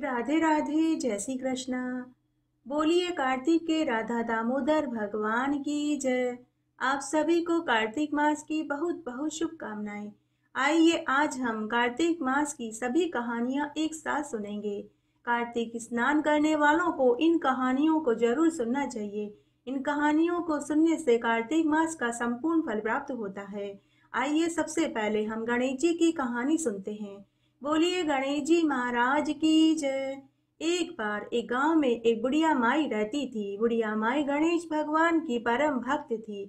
राधे राधे जय श्री कृष्णा बोलिए कार्तिक के राधा दामोदर भगवान की जय आप सभी को कार्तिक मास की बहुत बहुत शुभकामनाएं आइए आज हम कार्तिक मास की सभी कहानियां एक साथ सुनेंगे कार्तिक स्नान करने वालों को इन कहानियों को जरूर सुनना चाहिए इन कहानियों को सुनने से कार्तिक मास का संपूर्ण फल प्राप्त होता है आइए सबसे पहले हम गणेश जी की कहानी सुनते हैं बोलिए गणेश जी महाराज की जय एक बार एक गांव में एक बुढ़िया माई रहती थी बुढ़िया माई गणेश भगवान की परम भक्त थी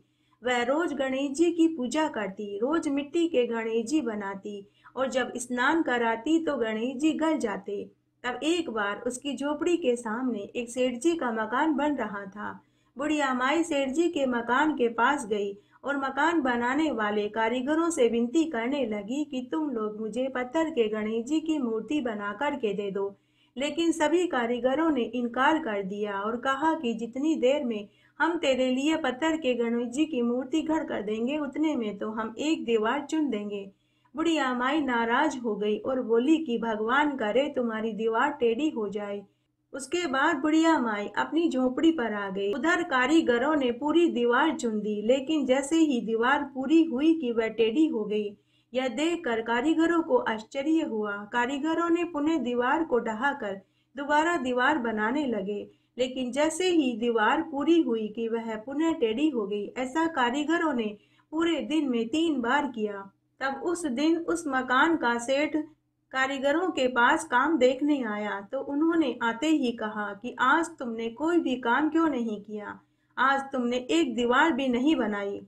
वह रोज गणेश जी की पूजा करती रोज मिट्टी के गणेश जी बनाती और जब स्नान कराती तो गणेश जी गल जाते तब एक बार उसकी झोपड़ी के सामने एक सेठ जी का मकान बन रहा था बुढ़िया माई सेठ जी के मकान के पास गई और मकान बनाने वाले कारीगरों से विनती करने लगी कि तुम लोग मुझे पत्थर के गणेश जी की मूर्ति बना कर के दे दो लेकिन सभी कारीगरों ने इनकार कर दिया और कहा कि जितनी देर में हम तेरे लिए पत्थर के गणेश जी की मूर्ति घर कर देंगे उतने में तो हम एक दीवार चुन देंगे बुढ़िया माई नाराज हो गई और बोली कि भगवान करे तुम्हारी दीवार टेढ़ी हो जाए उसके बाद बुढ़िया माई अपनी झोपड़ी पर आ गई उधर कारीगरों ने पूरी दीवार चुन दी लेकिन जैसे ही दीवार पूरी हुई कि वह टेढ़ी हो गई यह देखकर कारीगरों को आश्चर्य हुआ कारीगरों ने पुनः दीवार को ढहाकर दोबारा दीवार बनाने लगे लेकिन जैसे ही दीवार पूरी हुई कि वह पुनः टेढ़ी हो गई ऐसा कारीगरों ने पूरे दिन में तीन बार किया तब उस दिन उस मकान का सेठ कारीगरों के पास काम देखने आया तो उन्होंने आते ही कहा कि आज तुमने कोई भी काम क्यों नहीं किया आज तुमने एक दीवार भी नहीं बनाई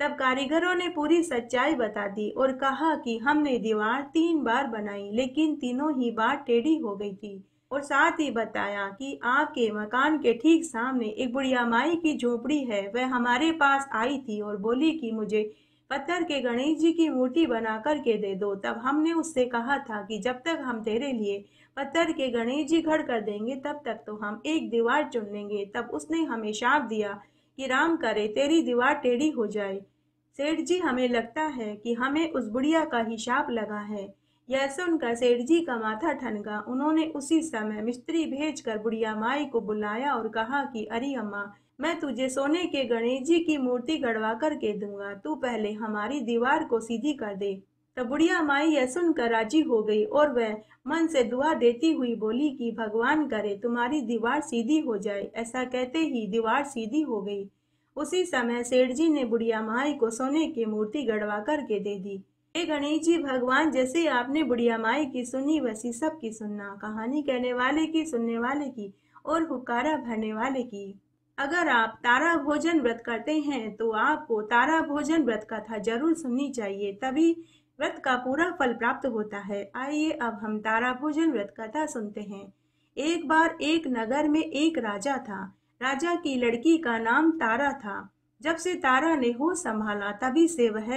तब कारीगरों ने पूरी सच्चाई बता दी और कहा कि हमने दीवार तीन बार बनाई लेकिन तीनों ही बार टेढ़ी हो गई थी और साथ ही बताया कि आपके मकान के ठीक सामने एक बुढ़िया माई की झोपड़ी है वह हमारे पास आई थी और बोली कि मुझे पत्थर के गणेश जी की मूर्ति बना कर के दे दो तब हमने उससे कहा था कि जब तक हम तेरे लिए पत्थर के गणेश जी घड़ कर देंगे तब तक तो हम एक दीवार चुन लेंगे तब उसने हमें शाप दिया कि राम करे तेरी दीवार टेढ़ी हो जाए सेठ जी हमें लगता है कि हमें उस बुढ़िया का ही शाप लगा है यह सुनकर सेठ जी का माथा ठनका उन्होंने उसी समय मिस्त्री भेजकर बुढ़िया माई को बुलाया और कहा कि अरे अम्मा मैं तुझे सोने के गणेश जी की मूर्ति गढ़वा कर के दूंगा तू पहले हमारी दीवार को सीधी कर दे तब बुढ़िया माई यह सुनकर राजी हो गई और वह मन से दुआ देती हुई बोली कि भगवान करे तुम्हारी दीवार सीधी हो जाए ऐसा कहते ही दीवार सीधी हो गई उसी समय सेठ जी ने बुढ़िया माई को सोने की मूर्ति गढ़वा कर के दे दी हे गणेश जी भगवान जैसे आपने बुढ़िया माई की सुनी वैसी सब की सुनना कहानी कहने वाले की सुनने वाले की और हुकारा भरने वाले की अगर आप तारा भोजन व्रत करते हैं तो आपको तारा भोजन व्रत कथा जरूर सुननी चाहिए तभी व्रत का पूरा फल प्राप्त होता है आइए अब हम तारा भोजन व्रत कथा सुनते हैं एक बार एक नगर में एक राजा था राजा की लड़की का नाम तारा था जब से तारा ने हो संभाला तभी से वह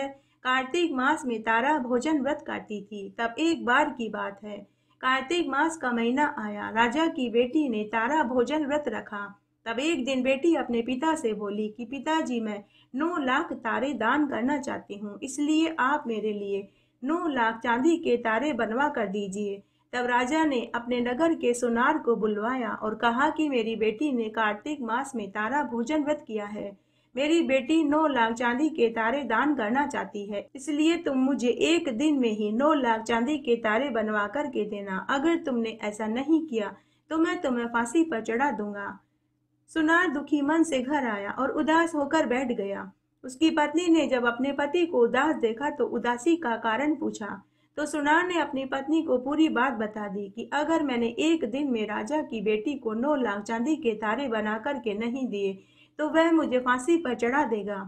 कार्तिक मास में तारा भोजन व्रत करती थी तब एक बार की बात है कार्तिक मास का महीना आया राजा की बेटी ने तारा भोजन व्रत रखा तब एक दिन बेटी अपने पिता से बोली कि पिताजी मैं नौ लाख तारे दान करना चाहती हूँ इसलिए आप मेरे लिए नौ लाख चांदी के तारे बनवा कर दीजिए तब राजा ने अपने नगर के सुनार को बुलवाया और कहा कि मेरी बेटी ने कार्तिक मास में तारा भोजन व्रत किया है मेरी बेटी नौ लाख चांदी के तारे दान करना चाहती है इसलिए तुम मुझे एक दिन में ही नौ लाख चांदी के तारे बनवा करके देना अगर तुमने ऐसा नहीं किया तो मैं तुम्हें फांसी पर चढ़ा दूंगा सुनार दुखी मन से घर आया और उदास होकर बैठ गया उसकी पत्नी ने जब अपने पति को उदास देखा तो उदासी का कारण पूछा तो सुनार ने अपनी पत्नी को पूरी बात बता दी कि अगर मैंने एक दिन में राजा की बेटी को नौ लाख चांदी के तारे बना करके नहीं दिए तो वह मुझे फांसी पर चढ़ा देगा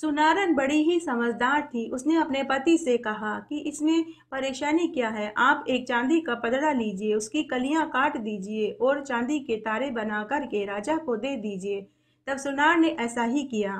सुनारन बड़ी ही समझदार थी उसने अपने पति से कहा कि इसमें परेशानी क्या है आप एक चांदी का पदड़ा लीजिए उसकी कलियां काट दीजिए और चांदी के तारे बना करके राजा को दे दीजिए तब सुनार ने ऐसा ही किया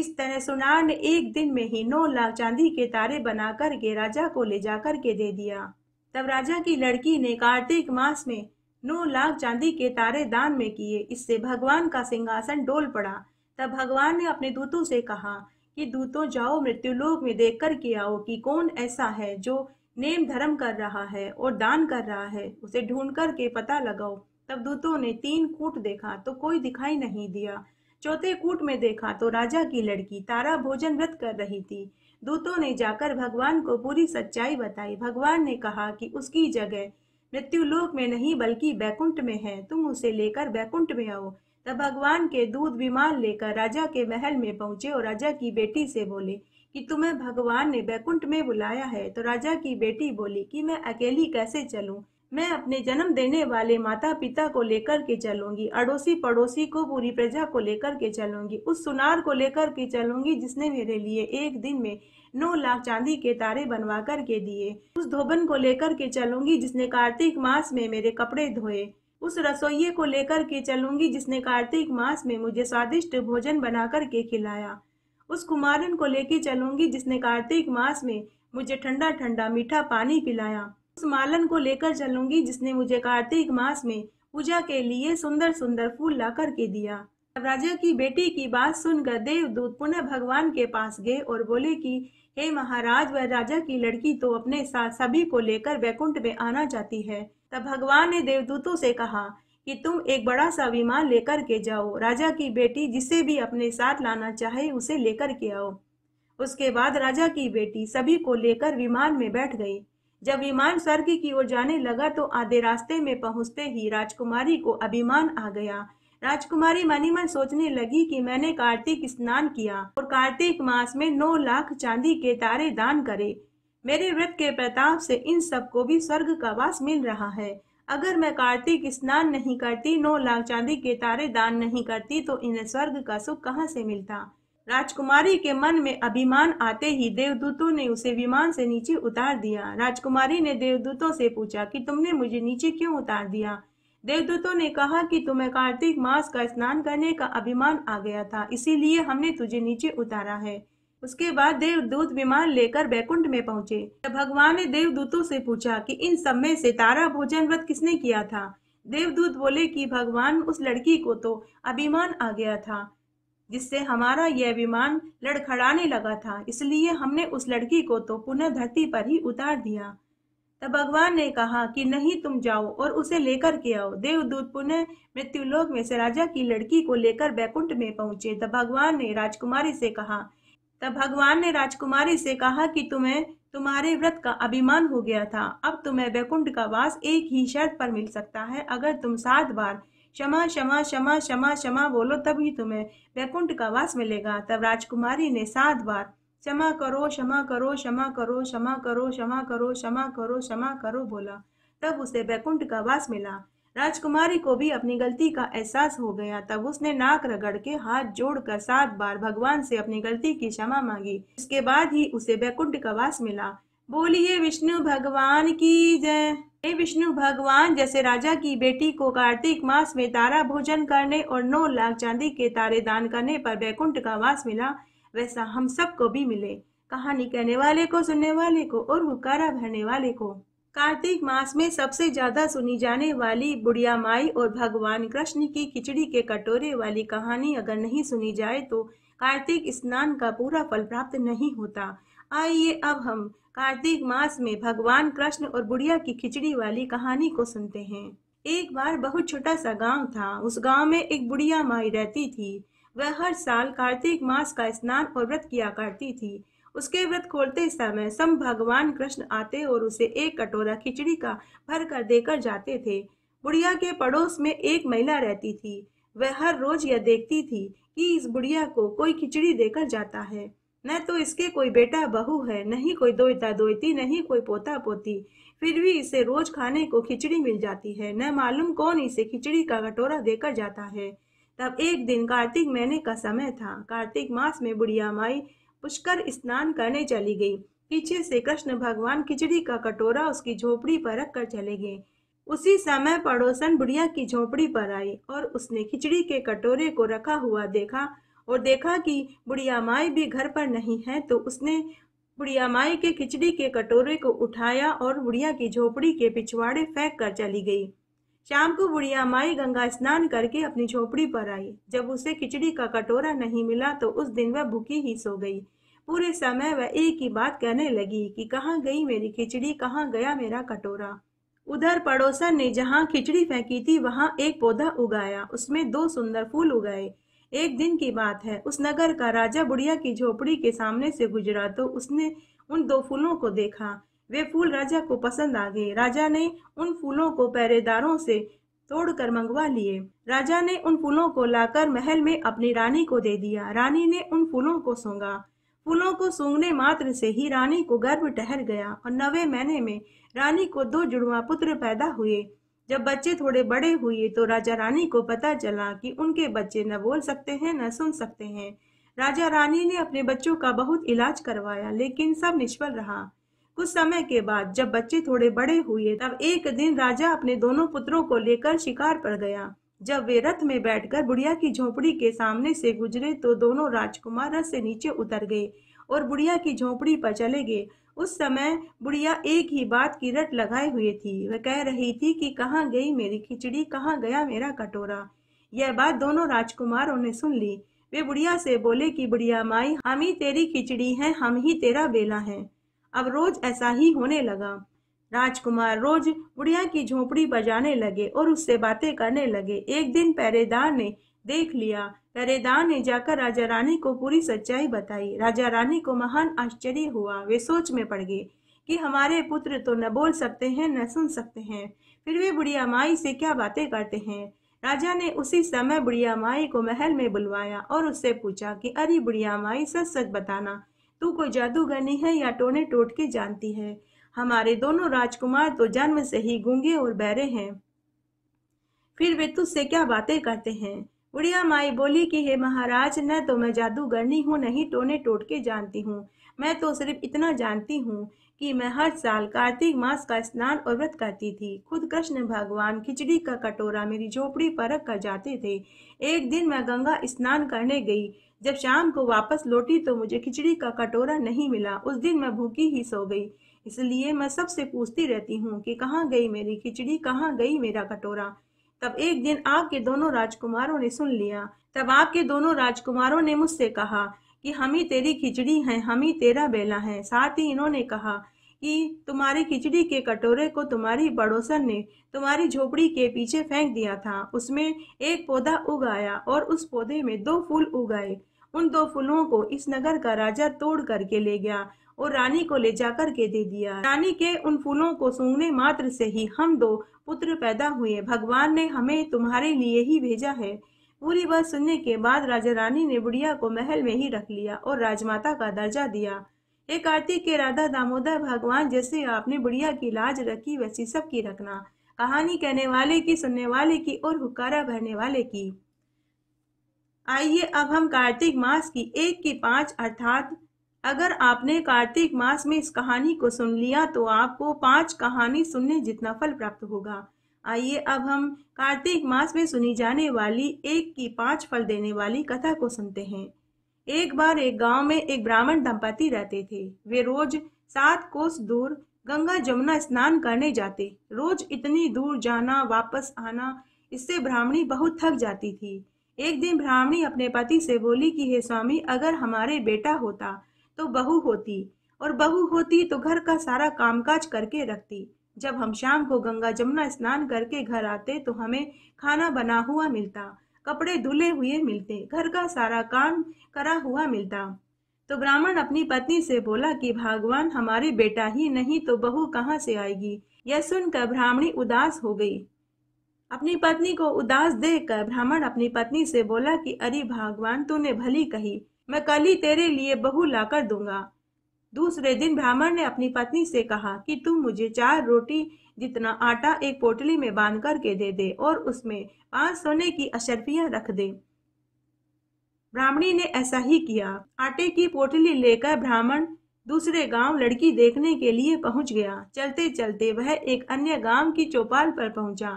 इस तरह सुनार ने एक दिन में ही नौ लाख चांदी के तारे बना करके राजा को ले जा कर के दे दिया तब राजा की लड़की ने कार्तिक मास में नौ लाख चांदी के तारे दान में किए इससे भगवान का सिंहासन डोल पड़ा तब भगवान ने अपने दूतों से कहा कि दूतों जाओ लोक में देख कर के आओ कि कौन ऐसा है जो नेम धर्म कर रहा है और दान कर रहा है उसे ढूंढ कर के पता लगाओ तब दूतों ने तीन कूट देखा तो कोई दिखाई नहीं दिया चौथे कूट में देखा तो राजा की लड़की तारा भोजन व्रत कर रही थी दूतों ने जाकर भगवान को पूरी सच्चाई बताई भगवान ने कहा कि उसकी जगह मृत्युलोक में नहीं बल्कि बैकुंठ में है तुम उसे लेकर बैकुंठ में आओ तब भगवान के दूध विमान लेकर राजा के महल में पहुंचे और राजा की बेटी से बोले कि तुम्हें भगवान ने बैकुंठ में बुलाया है तो राजा की बेटी बोली कि मैं अकेली कैसे चलूं मैं अपने जन्म देने वाले माता पिता को लेकर के चलूंगी अड़ोसी पड़ोसी को पूरी प्रजा को लेकर के चलूंगी उस सुनार को लेकर के चलूंगी जिसने मेरे लिए एक दिन में नौ लाख चांदी के तारे बनवा कर के दिए उस धोबन को लेकर के चलूंगी जिसने कार्तिक मास में मेरे कपड़े धोए उस रसोइये को लेकर के चलूंगी जिसने कार्तिक मास में मुझे स्वादिष्ट भोजन बना कर के खिलाया उस कुमारन को लेके चलूंगी जिसने कार्तिक मास में मुझे ठंडा ठंडा मीठा पानी पिलाया उस मालन को लेकर चलूंगी जिसने मुझे कार्तिक मास में पूजा के लिए सुंदर सुंदर फूल ला कर के दिया राजा की बेटी की बात सुनकर देवदूत पुनः भगवान के पास गए और बोले कि हे महाराज वह राजा की लड़की तो अपने साथ सभी को लेकर वैकुंठ में आना चाहती है तब भगवान ने देवदूतों से कहा कि तुम एक बड़ा सा विमान लेकर के जाओ राजा की बेटी जिसे भी अपने साथ लाना चाहे उसे लेकर के आओ उसके बाद राजा की बेटी सभी को लेकर विमान में बैठ गई जब विमान स्वर्ग की ओर जाने लगा तो आधे रास्ते में पहुंचते ही राजकुमारी को अभिमान आ गया राजकुमारी मनी मन सोचने लगी कि मैंने कार्तिक स्नान किया और कार्तिक मास में नौ लाख चांदी के तारे दान करे मेरे व्रत के प्रताप से इन सबको भी स्वर्ग का वास मिल रहा है अगर मैं कार्तिक स्नान नहीं करती नौ लाख चांदी के तारे दान नहीं करती तो इन्हें स्वर्ग का सुख कहाँ से मिलता राजकुमारी के मन में अभिमान आते ही देवदूतों ने उसे विमान से नीचे उतार दिया राजकुमारी ने देवदूतों से पूछा कि तुमने मुझे नीचे क्यों उतार दिया देवदूतों ने कहा कि तुम्हें कार्तिक मास का स्नान करने का अभिमान आ गया था इसीलिए हमने तुझे नीचे उतारा है उसके बाद देवदूत विमान लेकर बैकुंठ में पहुंचे भगवान ने देवदूतों से पूछा कि इन सब में से तारा भोजन व्रत किसने किया था देवदूत बोले कि भगवान उस लड़की को तो अभिमान आ गया था जिससे हमारा यह विमान लड़खड़ाने लगा था इसलिए हमने उस लड़की को तो पुनः धरती पर ही उतार दिया तब भगवान ने कहा कि नहीं तुम जाओ और उसे लेकर के आओ देवदूत पुनः मृत्युलोक में से राजा की लड़की को लेकर बैकुंठ में पहुंचे तब भगवान ने राजकुमारी से कहा तब भगवान ने राजकुमारी से कहा कि तुम्हें तुम्हारे व्रत का अभिमान हो गया था अब तुम्हें बैकुंठ का वास एक ही शर्त पर मिल सकता है अगर तुम सात बार क्षमा क्षमा क्षमा क्षमा क्षमा बोलो तभी तुम्हें वैकुंठ का वास मिलेगा तब राजकुमारी ने सात बार क्षमा करो क्षमा करो क्षमा करो क्षमा करो क्षमा करो क्षमा करो क्षमा करो बोला तब उसे बैकुंठ का वास मिला राजकुमारी को भी अपनी गलती का एहसास हो गया तब उसने नाक रगड़ के हाथ जोड़कर सात बार भगवान से अपनी गलती की क्षमा मांगी इसके बाद ही उसे बैकुंठ का वास मिला बोलिए विष्णु भगवान की जय हे विष्णु भगवान जैसे राजा की बेटी को कार्तिक मास में तारा भोजन करने और नौ लाख चांदी के तारे दान करने पर बैकुंठ का वास मिला वैसा हम सबको भी मिले कहानी कहने वाले को सुनने वाले को और हुकारा भरने वाले को कार्तिक मास में सबसे ज्यादा सुनी जाने वाली बुढ़िया माई और भगवान कृष्ण की खिचड़ी के कटोरे वाली कहानी अगर नहीं सुनी जाए तो कार्तिक स्नान का पूरा फल प्राप्त नहीं होता आइए अब हम कार्तिक मास में भगवान कृष्ण और बुढ़िया की खिचड़ी वाली कहानी को सुनते हैं एक बार बहुत छोटा सा गांव था उस गांव में एक बुढ़िया माई रहती थी वह हर साल कार्तिक मास का स्नान और व्रत किया करती थी उसके व्रत खोलते समय सम भगवान कृष्ण आते और उसे एक कटोरा खिचड़ी का भर कर देकर जाते थे बुढ़िया के पड़ोस में एक महिला रहती थी वह हर रोज यह देखती थी कि इस बुढ़िया को कोई खिचड़ी देकर जाता है न तो इसके कोई बेटा बहू है नहीं कोई दोता दोती नहीं कोई पोता पोती फिर भी इसे रोज खाने को खिचड़ी मिल जाती है न मालूम कौन इसे खिचड़ी का कटोरा देकर जाता है तब एक दिन कार्तिक महीने का समय था कार्तिक मास में बुढ़िया माई पुष्कर स्नान करने चली गई पीछे से कृष्ण भगवान खिचड़ी का कटोरा उसकी झोपड़ी पर रख कर चले गए उसी समय पड़ोसन बुढ़िया की झोपड़ी पर आई और उसने खिचड़ी के कटोरे को रखा हुआ देखा और देखा कि बुढ़िया माई भी घर पर नहीं है तो उसने बुढ़िया माई के खिचड़ी के कटोरे को उठाया और बुढ़िया की झोपड़ी के पिछवाड़े फेंक कर चली गई शाम को बुढ़िया माई गंगा स्नान करके अपनी झोपड़ी पर आई जब उसे खिचड़ी का कटोरा नहीं मिला तो उस दिन वह भूखी ही सो गई पूरे समय वह एक ही बात कहने लगी कि कहाँ गई मेरी खिचड़ी कहाँ गया मेरा कटोरा उधर पड़ोसन ने जहाँ खिचड़ी फेंकी थी वहाँ एक पौधा उगाया उसमें दो सुंदर फूल उगाए एक दिन की बात है उस नगर का राजा बुढ़िया की झोपड़ी के सामने से गुजरा तो उसने उन दो फूलों को देखा वे फूल राजा को पसंद आ गए राजा ने उन फूलों को पहरेदारों से तोड़कर मंगवा लिए राजा ने उन फूलों को लाकर महल में अपनी रानी को दे दिया रानी ने उन फूलों को सूंघा फूलों को सूंघने मात्र से ही रानी को गर्भ ठहर गया और नवे महीने में रानी को दो जुड़वा पुत्र पैदा हुए जब बच्चे थोड़े बड़े हुए तो राजा रानी को पता चला कि उनके बच्चे न बोल सकते हैं न सुन सकते हैं राजा रानी ने अपने बच्चों का बहुत इलाज करवाया लेकिन सब निष्फल रहा कुछ समय के बाद जब बच्चे थोड़े बड़े हुए तब एक दिन राजा अपने दोनों पुत्रों को लेकर शिकार पर गया जब वे रथ में बैठकर बुढ़िया की झोपड़ी के सामने से गुजरे तो दोनों राजकुमार रथ से नीचे उतर गए और बुढ़िया की झोपड़ी पर चले गए उस समय बुढ़िया एक ही बात की रट लगाए हुए थी वह कह रही थी कि कहाँ गई मेरी खिचड़ी कहाँ गया मेरा कटोरा यह बात दोनों राजकुमारों ने सुन ली वे बुढ़िया से बोले कि बुढ़िया माई हम ही तेरी खिचड़ी हैं हम ही तेरा बेला हैं अब रोज ऐसा ही होने लगा राजकुमार रोज बुढ़िया की झोपड़ी बजाने लगे और उससे बातें करने लगे एक दिन पहरेदार ने देख लिया पहरेदार ने जाकर राजा रानी को पूरी सच्चाई बताई राजा रानी को महान आश्चर्य हुआ वे सोच में पड़ गए कि हमारे पुत्र तो न बोल सकते हैं न सुन सकते हैं फिर वे बुढ़िया माई से क्या बातें करते हैं राजा ने उसी समय बुढ़िया माई को महल में बुलवाया और उससे पूछा कि अरे बुढ़िया माई सच सच बताना तू कोई जादूगरनी है या टोने टोट के जानती है हमारे दोनों राजकुमार तो जन्म से ही गूंगे और बहरे हैं फिर वे तुझसे क्या बातें करते हैं बुढ़िया माई बोली कि हे महाराज न तो मैं जादूगरनी हूँ नहीं टोने टोट के जानती हूँ मैं तो सिर्फ इतना जानती हूँ कि मैं हर साल कार्तिक मास का स्नान और व्रत करती थी खुद कृष्ण भगवान खिचड़ी का कटोरा मेरी झोपड़ी पर रख कर जाते थे एक दिन मैं गंगा स्नान करने गई जब शाम को वापस लौटी तो मुझे खिचड़ी का कटोरा नहीं मिला उस दिन मैं भूखी ही सो गई इसलिए मैं सबसे पूछती रहती हूँ कि कहाँ गई मेरी खिचड़ी कहाँ गई मेरा कटोरा तब एक दिन आपके दोनों राजकुमारों ने सुन लिया तब आपके दोनों राजकुमारों ने मुझसे कहा कि हम ही तेरी खिचड़ी है हम ही तेरा बेला है साथ ही इन्होंने कहा कि तुम्हारी खिचड़ी के कटोरे को तुम्हारी पड़ोसन ने तुम्हारी झोपड़ी के पीछे फेंक दिया था उसमें एक पौधा उगाया और उस पौधे में दो फूल उगाए उन दो फूलों को इस नगर का राजा तोड़ करके ले गया और रानी को ले जाकर के दे दिया रानी के उन फूलों को सूंघने मात्र से ही हम दो पुत्र पैदा हुए भगवान ने हमें तुम्हारे लिए ही भेजा है पूरी बात सुनने के बाद राजा रानी ने बुढ़िया को महल में ही रख लिया और राजमाता का दर्जा दिया एक कार्तिक के राधा दामोदर भगवान जैसे आपने बुढ़िया की लाज रखी वैसी सबकी रखना कहानी कहने वाले की सुनने वाले की और हुकारा भरने वाले की आइए अब हम कार्तिक मास की एक की पांच अर्थात अगर आपने कार्तिक मास में इस कहानी को सुन लिया तो आपको पांच कहानी सुनने जितना फल प्राप्त होगा आइए अब हम कार्तिक मास में सुनी जाने वाली एक की पांच फल देने वाली कथा को सुनते हैं एक बार एक गांव में एक ब्राह्मण दंपति रहते थे वे रोज सात कोस दूर गंगा जमुना स्नान करने जाते रोज इतनी दूर जाना वापस आना इससे ब्राह्मणी बहुत थक जाती थी एक दिन ब्राह्मणी अपने पति से बोली कि हे स्वामी अगर हमारे बेटा होता तो बहू होती और बहू होती तो घर का सारा कामकाज करके रखती जब हम शाम को गंगा जमुना स्नान करके घर आते तो हमें खाना बना हुआ मिलता कपड़े धुले हुए मिलते घर का सारा काम करा हुआ मिलता तो ब्राह्मण अपनी पत्नी से बोला कि भगवान हमारे बेटा ही नहीं तो बहू कहाँ से आएगी यह सुनकर ब्राह्मणी उदास हो गई अपनी पत्नी को उदास देखकर ब्राह्मण अपनी पत्नी से बोला कि अरे भगवान तूने भली कही मैं कल ही तेरे लिए बहू ला कर दूंगा दूसरे दिन ब्राह्मण ने अपनी पत्नी से कहा कि तुम मुझे चार रोटी जितना आटा एक पोटली में बांध करके दे दे और उसमें पांच सोने की अशरफियां रख दे ब्राह्मणी ने ऐसा ही किया आटे की पोटली लेकर ब्राह्मण दूसरे गांव लड़की देखने के लिए पहुंच गया चलते चलते वह एक अन्य गांव की चौपाल पर पहुंचा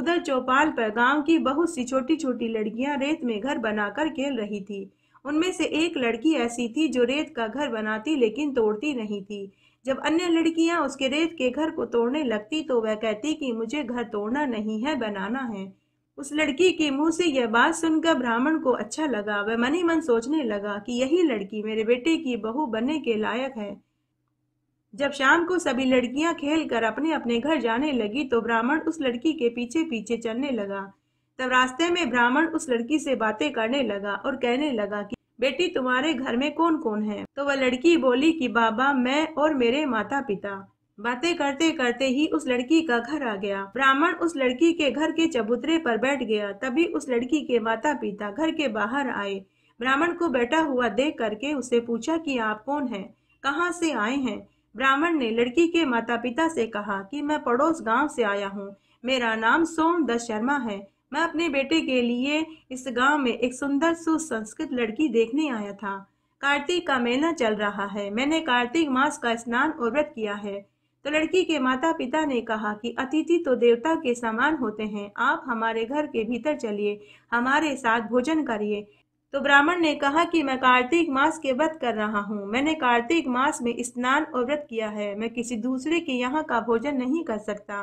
उधर चौपाल पर गांव की बहुत सी छोटी छोटी लड़कियां रेत में घर बनाकर खेल रही थी उनमें से एक लड़की ऐसी थी जो रेत का घर बनाती लेकिन तोड़ती नहीं थी जब अन्य लड़कियां उसके रेत के घर को तोड़ने लगती तो वह कहती कि मुझे घर तोड़ना नहीं है बनाना है उस लड़की के मुंह से यह बात सुनकर ब्राह्मण को अच्छा लगा वह मन ही मन सोचने लगा कि यही लड़की मेरे बेटे की बहू बनने के लायक है जब शाम को सभी लड़कियां खेलकर अपने अपने घर जाने लगी तो ब्राह्मण उस लड़की के पीछे पीछे चलने लगा तब रास्ते में ब्राह्मण उस लड़की से बातें करने लगा और कहने लगा कि बेटी तुम्हारे घर में कौन कौन है तो वह लड़की बोली कि बाबा मैं और मेरे माता पिता बातें करते करते ही उस लड़की का घर आ गया ब्राह्मण उस लड़की के घर के चबूतरे पर बैठ गया तभी उस लड़की के माता पिता घर के बाहर आए ब्राह्मण को बैठा हुआ देख करके उसे पूछा कि आप कौन हैं कहाँ से आए हैं ब्राह्मण ने लड़की के माता पिता से कहा कि मैं पड़ोस गांव से आया हूँ मेरा नाम सोम शर्मा है मैं अपने बेटे के लिए इस गांव में एक सुंदर सुसंस्कृत लड़की देखने आया था कार्तिक का मेला चल रहा है मैंने कार्तिक मास का स्नान और व्रत किया है तो लड़की के माता पिता ने कहा कि अतिथि तो देवता के समान होते हैं आप हमारे घर के भीतर चलिए हमारे साथ भोजन करिए तो ब्राह्मण ने कहा कि मैं कार्तिक मास के व्रत कर रहा हूँ मैंने कार्तिक मास में स्नान और व्रत किया है मैं किसी दूसरे के यहाँ का भोजन नहीं कर सकता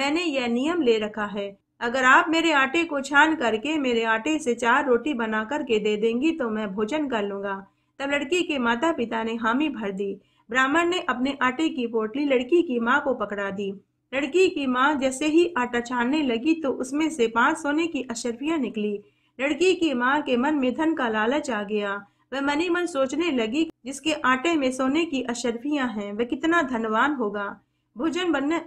मैंने यह नियम ले रखा है अगर आप मेरे आटे को छान करके मेरे आटे से चार रोटी बना करके दे देंगी तो मैं भोजन कर लूँगा तब लड़की के माता पिता ने हामी भर दी ब्राह्मण ने अपने आटे की पोटली लड़की की माँ को पकड़ा दी लड़की की माँ जैसे ही आटा छानने लगी तो उसमें से पांच सोने की अशरफिया निकली लड़की की माँ के मन में धन का लालच आ गया वह मनी मन सोचने लगी जिसके आटे में सोने की अशरफियां हैं वह कितना धनवान होगा भोजन बनने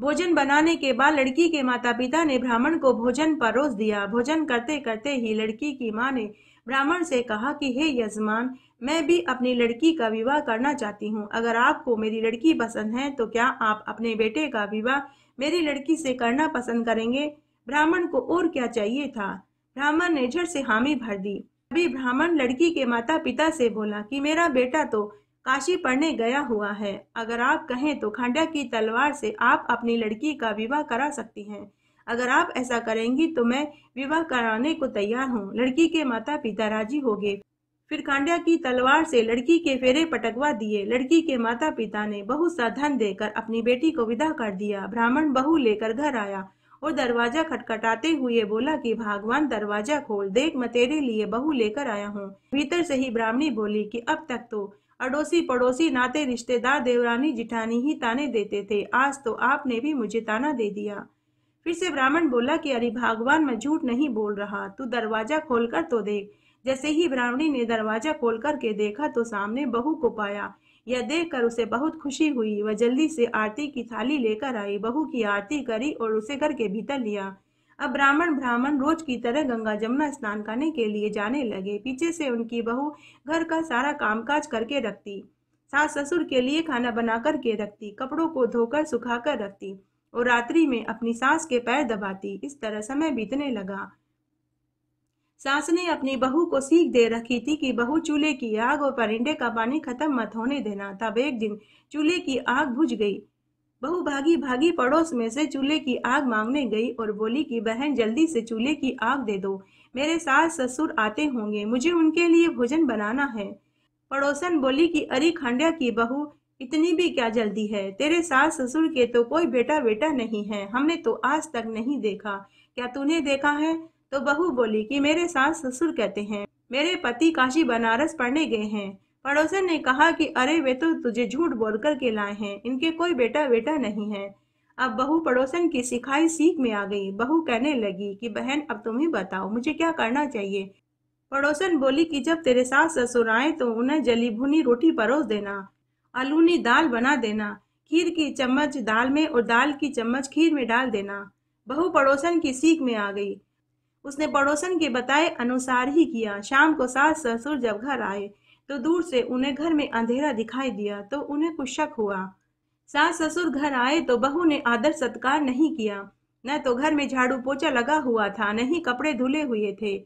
भोजन बनाने के बाद लड़की के माता पिता ने ब्राह्मण को भोजन परोस दिया भोजन करते करते ही लड़की की माँ ने ब्राह्मण से कहा कि हे यजमान मैं भी अपनी लड़की का विवाह करना चाहती हूँ अगर आपको मेरी लड़की पसंद है तो क्या आप अपने बेटे का विवाह मेरी लड़की से करना पसंद करेंगे ब्राह्मण को और क्या चाहिए था ब्राह्मण ने झट से हामी भर दी अभी ब्राह्मण लड़की के माता पिता से बोला कि मेरा बेटा तो काशी पढ़ने गया हुआ है अगर आप कहें तो खांडा की तलवार से आप अपनी लड़की का विवाह करा सकती हैं अगर आप ऐसा करेंगी तो मैं विवाह कराने को तैयार हूँ लड़की के माता पिता राजी हो गए फिर खांडिया की तलवार से लड़की के फेरे पटकवा दिए लड़की के माता पिता ने बहुत सा धन देकर अपनी बेटी को विदा कर दिया ब्राह्मण बहू लेकर घर आया और दरवाजा खटखटाते हुए बोला कि भगवान दरवाजा खोल देख मैं तेरे लिए बहू लेकर आया हूँ भीतर से ही ब्राह्मणी बोली कि अब तक तो अड़ोसी पड़ोसी नाते रिश्तेदार देवरानी जिठानी ही ताने देते थे आज तो आपने भी मुझे ताना दे दिया फिर से ब्राह्मण बोला कि अरे भगवान मैं झूठ नहीं बोल रहा तू दरवाजा खोल कर तो देख जैसे ही ब्राह्मणी ने दरवाजा खोल कर के देखा तो सामने बहू को पाया यह देखकर उसे बहुत खुशी हुई वह जल्दी से आरती की थाली लेकर आई बहू की आरती करी और उसे घर के भीतर लिया अब ब्राह्मण ब्राह्मण रोज की तरह गंगा जमुना स्नान करने के लिए जाने लगे पीछे से उनकी बहू घर का सारा कामकाज करके रखती सास ससुर के लिए खाना बना करके रखती कपड़ों को धोकर सुखा कर रखती और रात्रि में अपनी सास के पैर दबाती इस तरह समय बीतने लगा सास ने अपनी बहू को सीख दे रखी थी कि बहू चूल्हे की आग और परिंडे का पानी खत्म मत होने देना तब एक दिन चूल्हे की आग बुझ गई बहू भागी भागी पड़ोस में से चूल्हे की आग मांगने गई और बोली कि बहन जल्दी से चूल्हे की आग दे दो मेरे सास ससुर आते होंगे मुझे उनके लिए भोजन बनाना है पड़ोसन बोली कि अरे खांड्या की बहू इतनी भी क्या जल्दी है तेरे सास ससुर के तो कोई बेटा बेटा नहीं है हमने तो आज तक नहीं देखा क्या तूने देखा है तो बहू बोली कि मेरे सास ससुर कहते हैं मेरे पति काशी बनारस पढ़ने गए हैं पड़ोसन ने कहा कि अरे वे तो तुझे झूठ बोल कर के लाए हैं इनके कोई बेटा बेटा नहीं है अब बहू पड़ोसन की सिखाई सीख में आ गई बहू कहने लगी कि बहन अब तुम ही बताओ मुझे क्या करना चाहिए पड़ोसन बोली कि जब तेरे सास ससुर आए तो उन्हें जली भुनी रोटी परोस देना आलूनी दाल बना देना खीर की चम्मच दाल में और दाल की चम्मच खीर में डाल देना बहू पड़ोसन की सीख में आ गई उसने पड़ोसन के बताए अनुसार ही किया शाम को सास ससुर जब घर आए तो दूर से उन्हें घर में अंधेरा दिखाई दिया तो उन्हें कुछ शक हुआ सास ससुर घर आए तो बहू ने आदर सत्कार नहीं किया न तो घर में झाड़ू पोछा लगा हुआ था न ही कपड़े धुले हुए थे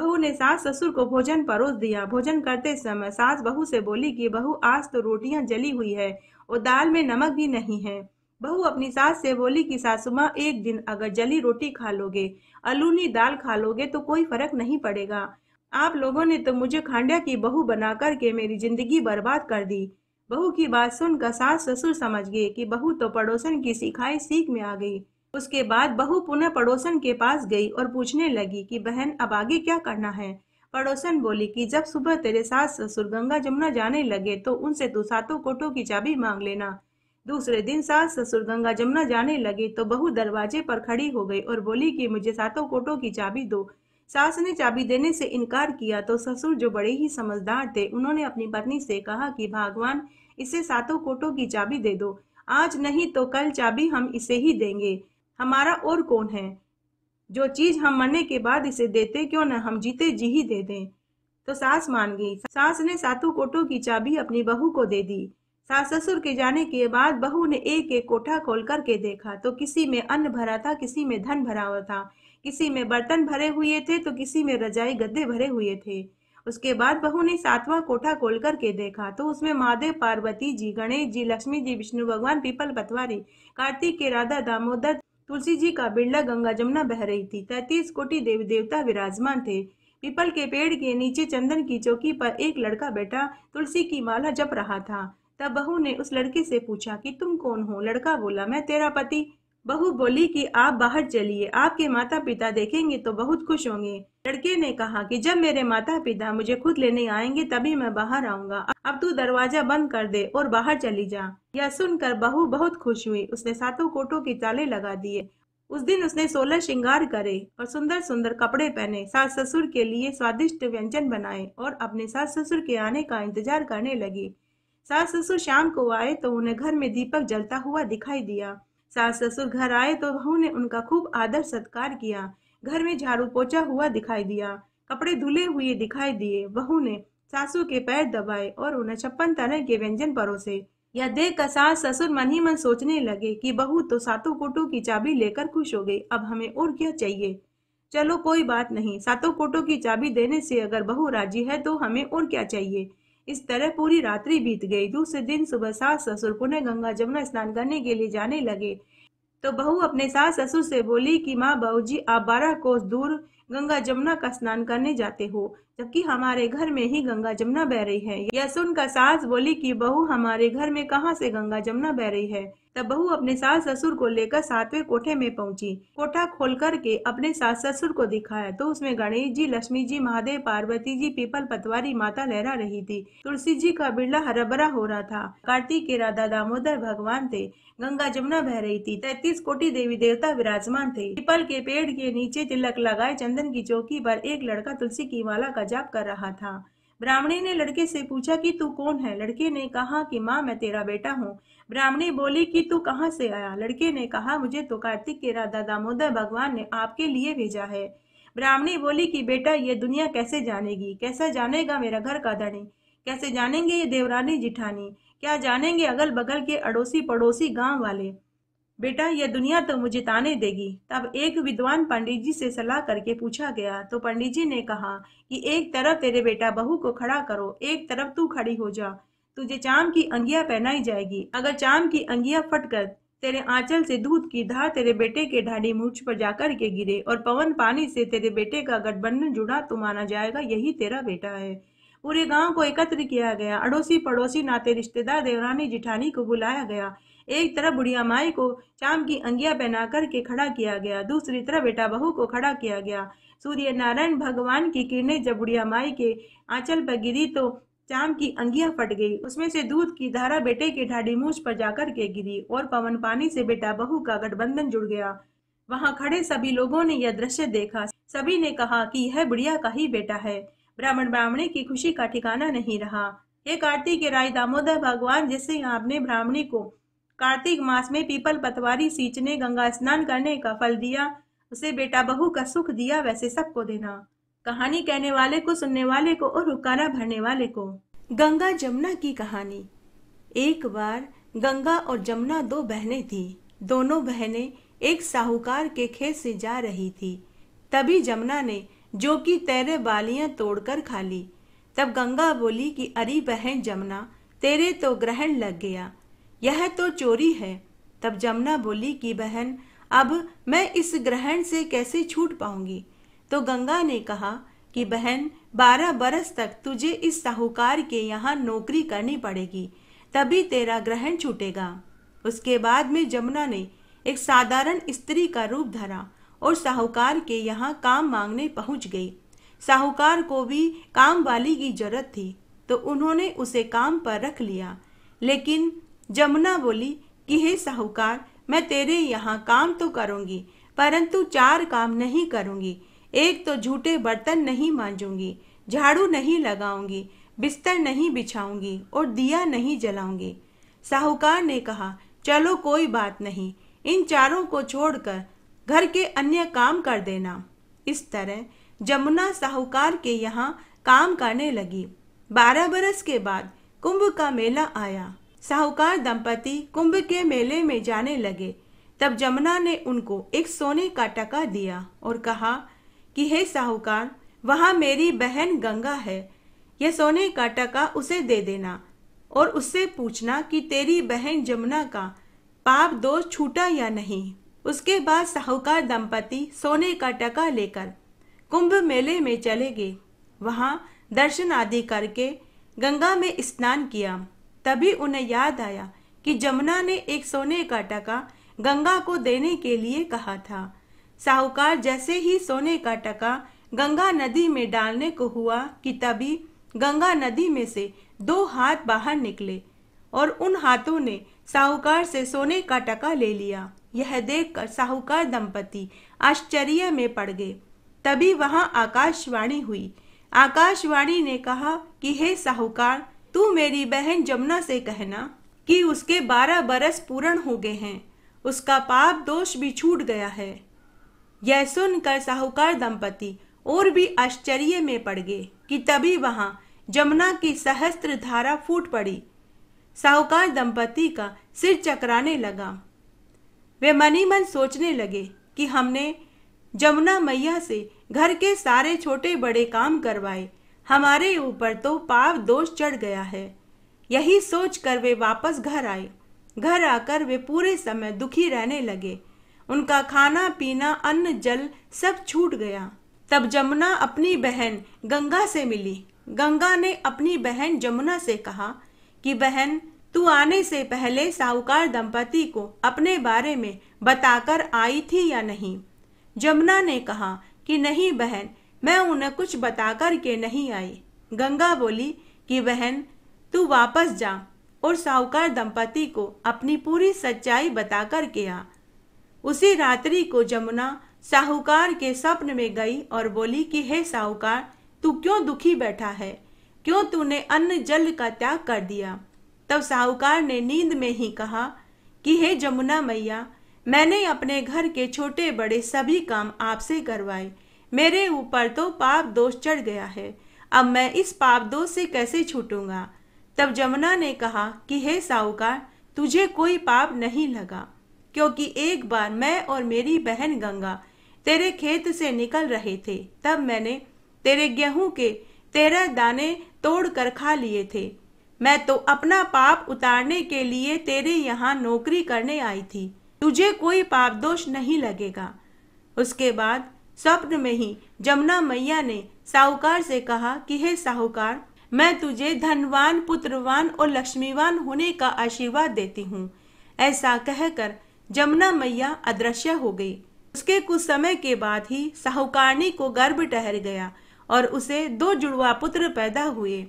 बहू ने सास ससुर को भोजन परोस दिया भोजन करते समय सास बहू से बोली कि बहू आज तो रोटियां जली हुई है और दाल में नमक भी नहीं है बहू अपनी सास से बोली कि सासुमा एक दिन अगर जली रोटी खा लोगे अलूनी दाल खा लोगे तो कोई फर्क नहीं पड़ेगा आप लोगों ने तो मुझे खांड्या की बहू बना करके मेरी जिंदगी बर्बाद कर दी बहू की बात सुनकर सास ससुर समझ गए कि बहू तो पड़ोसन की सिखाई सीख में आ गई उसके बाद बहू पुनः पड़ोसन के पास गई और पूछने लगी कि बहन अब आगे क्या करना है पड़ोसन बोली कि जब सुबह तेरे सास ससुर गंगा जमुना जाने लगे तो उनसे तू सातों कोटों की चाबी मांग लेना दूसरे दिन सास ससुर गंगा जमुना जाने लगे तो बहू दरवाजे पर खड़ी हो गई और बोली कि मुझे सातों कोटों की चाबी दो सास ने चाबी देने से इनकार किया तो ससुर जो बड़े ही समझदार थे उन्होंने अपनी पत्नी से कहा कि भगवान इसे सातों कोटों की चाबी दे दो आज नहीं तो कल चाबी हम इसे ही देंगे हमारा और कौन है जो चीज हम मरने के बाद इसे देते क्यों न हम जीते जी ही दे दें तो सास मान गई सास ने सातों कोटों की चाबी अपनी बहू को दे दी सास ससुर के जाने के बाद बहू ने एक एक कोठा खोल करके देखा तो किसी में अन्न भरा था किसी में धन भरा हुआ था किसी में बर्तन भरे हुए थे तो किसी में रजाई गद्दे भरे हुए थे उसके बाद बहू ने सातवां कोठा खोल करके देखा तो उसमें महादेव पार्वती जी गणेश जी लक्ष्मी जी विष्णु भगवान पीपल पतवारी कार्तिक के राधा दामोदर तुलसी जी का बिरला गंगा जमुना बह रही थी तैतीस कोटि देवी देवता विराजमान थे पीपल के पेड़ के नीचे चंदन की चौकी पर एक लड़का बैठा तुलसी की माला जप रहा था तब बहू ने उस लड़के से पूछा कि तुम कौन हो लड़का बोला मैं तेरा पति बहू बोली कि आप बाहर चलिए आपके माता पिता देखेंगे तो बहुत खुश होंगे लड़के ने कहा कि जब मेरे माता पिता मुझे खुद लेने आएंगे तभी मैं बाहर आऊंगा अब तू दरवाजा बंद कर दे और बाहर चली जा यह सुनकर बहू बहुत खुश हुई उसने सातों कोटों की ताले लगा दिए उस दिन उसने सोलह श्रृंगार करे और सुंदर सुंदर कपड़े पहने सास ससुर के लिए स्वादिष्ट व्यंजन बनाए और अपने सास ससुर के आने का इंतजार करने लगी सास ससुर शाम को आए तो उन्हें घर में दीपक जलता हुआ दिखाई दिया सास ससुर घर आए तो बहू ने उनका खूब आदर सत्कार किया घर में झाड़ू पोछा हुआ दिखाई दिया कपड़े धुले हुए दिखाई दिए बहू ने सासू के पैर दबाए और उन्हें छप्पन तरह के व्यंजन परोसे यह देख कर सास ससुर मन ही मन सोचने लगे कि बहू तो सातों कोटों की चाबी लेकर खुश हो गई अब हमें और क्या चाहिए चलो कोई बात नहीं सातों कोटों की चाबी देने से अगर बहू राजी है तो हमें और क्या चाहिए इस तरह पूरी रात्रि बीत गई दूसरे दिन सुबह सास ससुर पुनः गंगा जमुना स्नान करने के लिए जाने लगे तो बहू अपने सास ससुर से बोली कि माँ बहू जी आप बारह कोस दूर गंगा जमुना का स्नान करने जाते हो जबकि हमारे घर में ही गंगा जमुना बह रही है यह सुनकर सास बोली कि बहू हमारे घर में कहाँ से गंगा जमुना बह रही है तब बहू अपने सास ससुर को लेकर सातवें कोठे में पहुंची कोठा खोल करके अपने सास ससुर को दिखाया तो उसमें गणेश जी लक्ष्मी जी महादेव पार्वती जी पीपल पतवारी माता लहरा रही थी तुलसी जी का बिरला हरा भरा हो रहा था कार्तिक के राधा दामोदर भगवान थे गंगा जमुना बह रही थी तैतीस कोटि देवी देवता विराजमान थे पीपल के पेड़ के नीचे तिलक लगाए चंद्र चंदन की चौकी पर एक लड़का तुलसी की माला का जाप कर रहा था ब्राह्मणी ने लड़के से पूछा कि तू कौन है लड़के ने कहा कि माँ मैं तेरा बेटा हूँ ब्राह्मणी बोली कि तू कहाँ से आया लड़के ने कहा मुझे तो कार्तिक के राधा दामोदर भगवान ने आपके लिए भेजा है ब्राह्मणी बोली कि बेटा ये दुनिया कैसे जानेगी कैसा जानेगा मेरा घर का धनी कैसे जानेंगे ये देवरानी जिठानी क्या जानेंगे अगल बगल के अड़ोसी पड़ोसी गांव वाले बेटा यह दुनिया तो मुझे ताने देगी तब एक विद्वान पंडित जी से सलाह करके पूछा गया तो पंडित जी ने कहा कि एक तरफ तेरे बेटा बहू को खड़ा करो एक तरफ तू खड़ी हो जा तुझे चाम की अंगिया पहनाई जाएगी अगर चाम की अंगिया फटकर तेरे आंचल से दूध की धार तेरे बेटे के ढाडी मूछ पर जाकर के गिरे और पवन पानी से तेरे बेटे का गठबंधन जुड़ा तो माना जाएगा यही तेरा बेटा है पूरे गांव को एकत्र किया गया अड़ोसी पड़ोसी नाते रिश्तेदार देवरानी जिठानी को बुलाया गया एक तरफ बुढ़िया माई को चाम की अंगिया पहना करके खड़ा किया गया दूसरी तरफ बेटा बहू को खड़ा किया गया सूर्य नारायण भगवान की किरणें जब बुढ़िया माई के आंचल पर गिरी तो चाम की अंगिया फट गई उसमें से दूध की धारा बेटे के ढाडी मूछ पर जाकर के गिरी और पवन पानी से बेटा बहू का गठबंधन जुड़ गया वहां खड़े सभी लोगों ने यह दृश्य देखा सभी ने कहा कि यह बुढ़िया का ही बेटा है ब्राह्मण ब्राह्मणी की खुशी का ठिकाना नहीं रहा हे कार्तिक के राय दामोदर भगवान जैसे आपने ब्राह्मणी को कार्तिक मास में पीपल पतवारी सींचने गंगा स्नान करने का फल दिया उसे बेटा बहू का सुख दिया वैसे सबको देना कहानी कहने वाले को सुनने वाले को और रुकारा भरने वाले को गंगा जमुना की कहानी एक बार गंगा और जमुना दो बहनें थी दोनों बहनें एक साहूकार के खेत से जा रही थी तभी जमुना ने जो की तेरे बालियां तोड़कर खा ली तब गंगा बोली कि अरे बहन जमुना तेरे तो ग्रहण लग गया यह तो चोरी है तब जमुना बोली कि बहन अब मैं इस ग्रहण से कैसे छूट पाऊंगी तो गंगा ने कहा कि बहन बारह बरस तक तुझे इस साहूकार के यहाँ नौकरी करनी पड़ेगी तभी तेरा ग्रहण छूटेगा उसके बाद में जमुना ने एक साधारण स्त्री का रूप धरा और साहूकार के यहाँ काम मांगने पहुंच गई साहूकार को भी काम वाली की जरूरत थी तो उन्होंने उसे काम पर रख लिया लेकिन जमुना बोली कि हे साहूकार मैं तेरे यहाँ काम तो करूंगी परंतु चार काम नहीं करूंगी एक तो झूठे बर्तन नहीं मांजूंगी झाड़ू नहीं लगाऊंगी बिस्तर नहीं बिछाऊंगी और दिया नहीं जलाऊंगी साहूकार ने कहा चलो कोई बात नहीं इन चारों को छोड़कर घर के अन्य काम कर देना इस तरह जमुना साहूकार के यहाँ काम करने लगी बारह बरस के बाद कुंभ का मेला आया साहूकार दंपति कुंभ के मेले में जाने लगे तब जमुना ने उनको एक सोने का टका दिया और कहा कि हे साहूकार वहाँ मेरी बहन गंगा है यह सोने का टका उसे दे देना और उससे पूछना कि तेरी बहन जमुना का पाप दोष छूटा या नहीं उसके बाद साहूकार दंपति सोने का टका लेकर कुंभ मेले में चले गए वहाँ दर्शन आदि करके गंगा में स्नान किया तभी उन्हें याद आया कि जमुना ने एक सोने का टका गंगा को देने के लिए कहा था साहूकार जैसे ही सोने का टका गंगा नदी में डालने को हुआ कि तभी गंगा नदी में से दो हाथ बाहर निकले और उन हाथों ने साहूकार से सोने का टका ले लिया यह देखकर साहूकार दंपति आश्चर्य में पड़ गए तभी वहां आकाशवाणी हुई आकाशवाणी ने कहा कि हे साहूकार तू मेरी बहन जमुना से कहना कि उसके बारह बरस पूर्ण हो गए हैं उसका पाप दोष भी छूट गया है यह सुनकर साहूकार दंपति और भी आश्चर्य में पड़ गए कि तभी वहां जमुना की सहस्त्र धारा फूट पड़ी साहूकार दंपति का सिर चकराने लगा वे मनी मन सोचने लगे कि हमने जमुना मैया से घर के सारे छोटे बड़े काम करवाए हमारे ऊपर तो पाप दोष चढ़ गया है यही सोचकर वे वापस घर आए घर आकर वे पूरे समय दुखी रहने लगे उनका खाना पीना अन्न जल सब छूट गया तब जमुना अपनी बहन गंगा से मिली गंगा ने अपनी बहन जमुना से कहा कि बहन तू आने से पहले साहूकार दंपति को अपने बारे में बताकर आई थी या नहीं जमुना ने कहा कि नहीं बहन मैं उन्हें कुछ बताकर के नहीं आई गंगा बोली कि बहन तू वापस जा और साहूकार दंपति को अपनी पूरी सच्चाई बता कर के आ उसी रात्रि को जमुना साहूकार के स्वप्न में गई और बोली कि हे साहूकार तू क्यों दुखी बैठा है क्यों तूने अन्न जल का त्याग कर दिया तब साहूकार ने नींद में ही कहा कि हे जमुना मैया मैंने अपने घर के छोटे बड़े सभी काम आपसे करवाए मेरे ऊपर तो पाप दोष चढ़ गया है अब मैं इस पाप दोष से कैसे छूटूंगा तब जमुना ने कहा कि हे साहूकार तुझे कोई पाप नहीं लगा क्योंकि एक बार मैं और मेरी बहन गंगा तेरे खेत से निकल रहे थे तब मैंने तेरे गेहूं के तेरह दाने तोड़ कर खा लिए थे मैं तो अपना पाप उतारने के लिए तेरे यहाँ नौकरी करने आई थी तुझे कोई पाप दोष नहीं लगेगा उसके बाद स्वप्न में ही जमुना मैया ने साहूकार से कहा कि हे साहूकार मैं तुझे धनवान पुत्रवान और लक्ष्मीवान होने का आशीर्वाद देती हूँ ऐसा कहकर जमुना मैया अदृश्य हो गई उसके कुछ समय के बाद ही साहूकारनी को गर्भ ठहर गया और उसे दो जुड़वा पुत्र पैदा हुए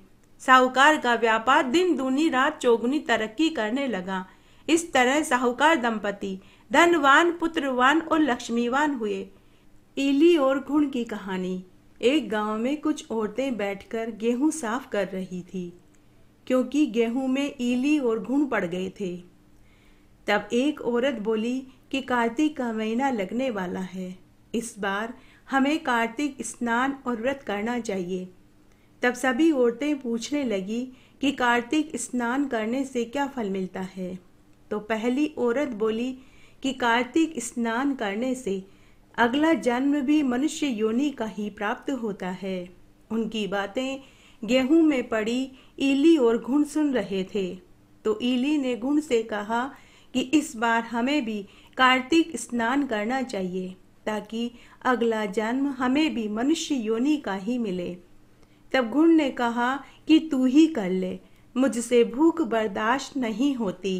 साहूकार का व्यापार दिन दूनी रात चौगुनी तरक्की करने लगा इस तरह साहूकार दंपति धनवान पुत्रवान और लक्ष्मीवान हुए ईली और घुण की कहानी एक गांव में कुछ औरतें बैठकर गेहूं साफ कर रही थी क्योंकि गेहूं में ईली और घुण पड़ गए थे तब एक औरत बोली कि कार्तिक का महीना लगने वाला है इस बार हमें कार्तिक स्नान और व्रत करना चाहिए तब सभी औरतें पूछने लगी कि कार्तिक स्नान करने से क्या फल मिलता है तो पहली औरत बोली कि कार्तिक स्नान करने से अगला जन्म भी मनुष्य योनि का ही प्राप्त होता है उनकी बातें गेहूं में पड़ी ईली और घुण सुन रहे थे तो ईली ने गुण से कहा कि इस बार हमें भी कार्तिक स्नान करना चाहिए ताकि अगला जन्म हमें भी मनुष्य योनि का ही मिले तब गुण ने कहा कि तू ही कर ले मुझसे भूख बर्दाश्त नहीं होती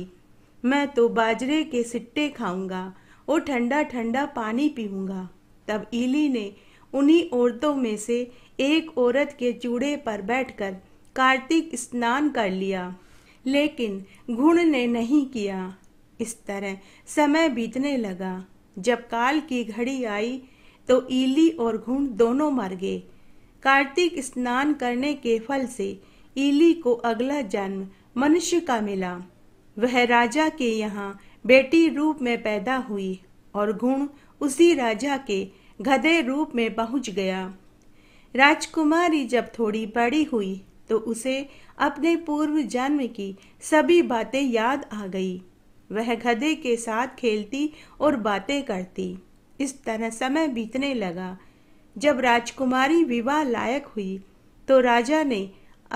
मैं तो बाजरे के सिट्टे खाऊंगा और ठंडा ठंडा पानी पीऊंगा तब ईली ने उन्हीं औरतों में से एक औरत के चूड़े पर बैठकर कार्तिक स्नान कर लिया लेकिन घुण ने नहीं किया इस तरह समय बीतने लगा जब काल की घड़ी आई तो ईली और घुण दोनों मर गए कार्तिक स्नान करने के फल से ईली को अगला जन्म मनुष्य का मिला वह राजा के यहाँ बेटी रूप में पैदा हुई और गुण उसी राजा के गधे रूप में पहुंच गया राजकुमारी जब थोड़ी बड़ी हुई तो उसे अपने पूर्व जन्म की सभी बातें याद आ गई वह गधे के साथ खेलती और बातें करती इस तरह समय बीतने लगा जब राजकुमारी विवाह लायक हुई तो राजा ने